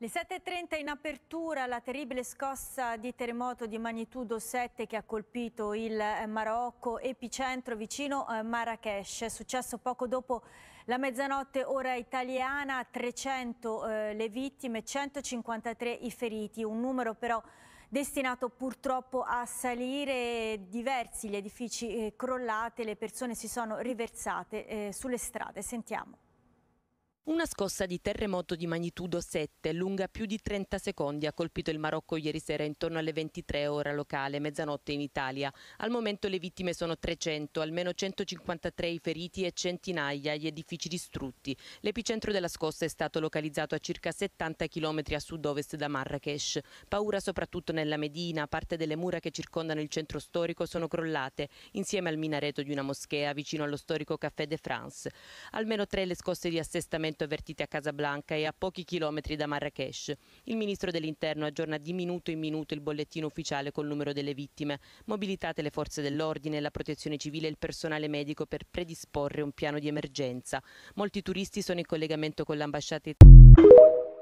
Le 7.30 in apertura la terribile scossa di terremoto di magnitudo 7 che ha colpito il eh, Marocco, epicentro vicino eh, Marrakesh, È successo poco dopo la mezzanotte ora italiana, 300 eh, le vittime, 153 i feriti, un numero però destinato purtroppo a salire, diversi gli edifici eh, crollati, le persone si sono riversate sulle strade, sentiamo. Una scossa di terremoto di magnitudo 7, lunga più di 30 secondi, ha colpito il Marocco ieri sera intorno alle 23 ora locale, mezzanotte in Italia. Al momento le vittime sono 300, almeno 153 i feriti e centinaia gli edifici distrutti. L'epicentro della scossa è stato localizzato a circa 70 km a sud-ovest da Marrakesh. Paura soprattutto nella Medina, parte delle mura che circondano il centro storico sono crollate, insieme al minareto di una moschea vicino allo storico Café de France. Almeno tre le scosse di assestamento 100 vertiti a Casablanca e a pochi chilometri da Marrakesh. Il ministro dell'Interno aggiorna di minuto in minuto il bollettino ufficiale col numero delle vittime. Mobilitate le forze dell'ordine, la protezione civile e il personale medico per predisporre un piano di emergenza. Molti turisti sono in collegamento con l'ambasciata italiana.